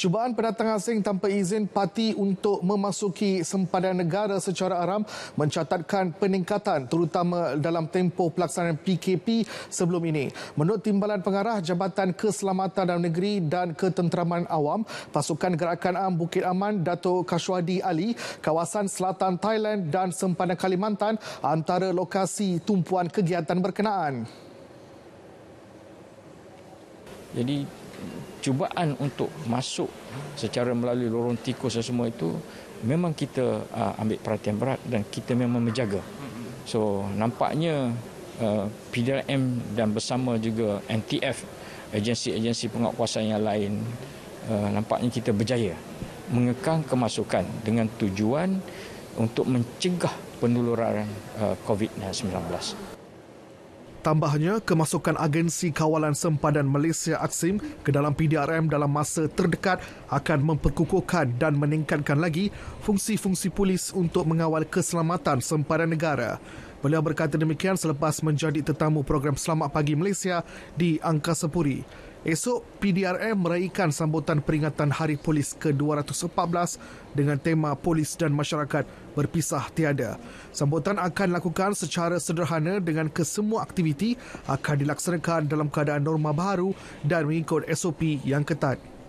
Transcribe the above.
Cubaan pendatang asing tanpa izin parti untuk memasuki sempadan negara secara aram mencatatkan peningkatan terutama dalam tempo pelaksanaan PKP sebelum ini. Menurut Timbalan Pengarah Jabatan Keselamatan Dalam Negeri dan Ketenteraman Awam, pasukan Gerakan Am Bukit Aman Dato' Kashwadi Ali, kawasan selatan Thailand dan sempadan Kalimantan antara lokasi tumpuan kegiatan berkenaan. Jadi cubaan untuk masuk secara melalui lorong tikus dan semua itu memang kita uh, ambil perhatian berat dan kita memang menjaga. So nampaknya uh, ah, PDRM dan bersama juga NTF agensi-agensi penguatkuasaan yang lain uh, nampaknya kita berjaya mengekang kemasukan dengan tujuan untuk mencegah penularan uh, COVID-19. Tambahnya, kemasukan Agensi Kawalan Sempadan Malaysia Aksim ke dalam PDRM dalam masa terdekat akan memperkukuhkan dan meningkatkan lagi fungsi-fungsi polis untuk mengawal keselamatan sempadan negara. Beliau berkata demikian selepas menjadi tetamu program Selamat Pagi Malaysia di Angkasa Puri. Esok, PDRM meraihkan sambutan peringatan Hari Polis ke-214 dengan tema Polis dan Masyarakat Berpisah Tiada. Sambutan akan dilakukan secara sederhana dengan kesemua aktiviti akan dilaksanakan dalam keadaan norma baru dan mengikut SOP yang ketat.